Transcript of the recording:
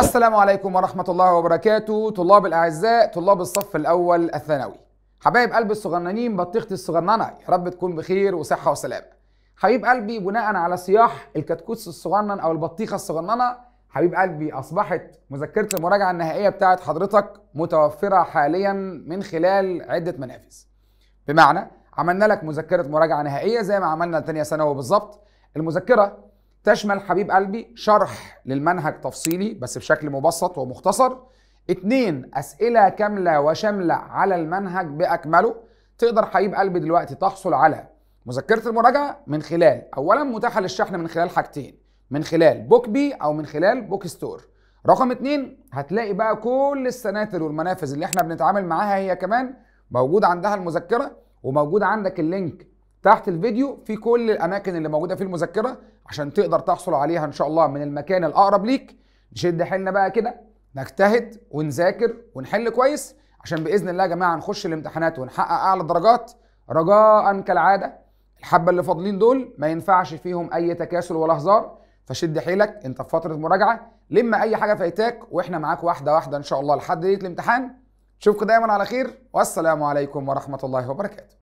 السلام عليكم ورحمة الله وبركاته طلاب الأعزاء طلاب الصف الأول الثانوي حبايب قلب الصغننين بطيختي الصغننة يا رب تكون بخير وصحة وسلامة حبيب قلبي بناء على صياح الكتكوت الصغنن أو البطيخة الصغننة حبيب قلبي أصبحت مذكرة المراجعة النهائية بتاعت حضرتك متوفرة حاليا من خلال عدة منافذ بمعنى عملنا لك مذكرة مراجعة نهائية زي ما عملنا تانية ثانوي بالظبط المذكرة تشمل حبيب قلبي شرح للمنهج تفصيلي بس بشكل مبسط ومختصر اتنين أسئلة كاملة وشاملة على المنهج بأكمله تقدر حبيب قلبي دلوقتي تحصل على مذكرة المراجعة من خلال أولا متاحة للشحن من خلال حاجتين من خلال بوك بي أو من خلال بوك ستور رقم اتنين هتلاقي بقى كل السناتر والمنافذ اللي احنا بنتعامل معاها هي كمان موجود عندها المذكرة وموجود عندك اللينك تحت الفيديو في كل الاماكن اللي موجوده في المذكره عشان تقدر تحصل عليها ان شاء الله من المكان الاقرب ليك نشد حيلنا بقى كده نجتهد ونذاكر ونحل كويس عشان باذن الله يا جماعه نخش الامتحانات ونحقق اعلى درجات رجاء كالعاده الحبه اللي فاضلين دول ما ينفعش فيهم اي تكاسل ولا هزار فشد حيلك انت في فتره مراجعه لما اي حاجه فايتاك واحنا معاك واحده واحده ان شاء الله لحد ليله الامتحان اشوفكم دايما على خير والسلام عليكم ورحمه الله وبركاته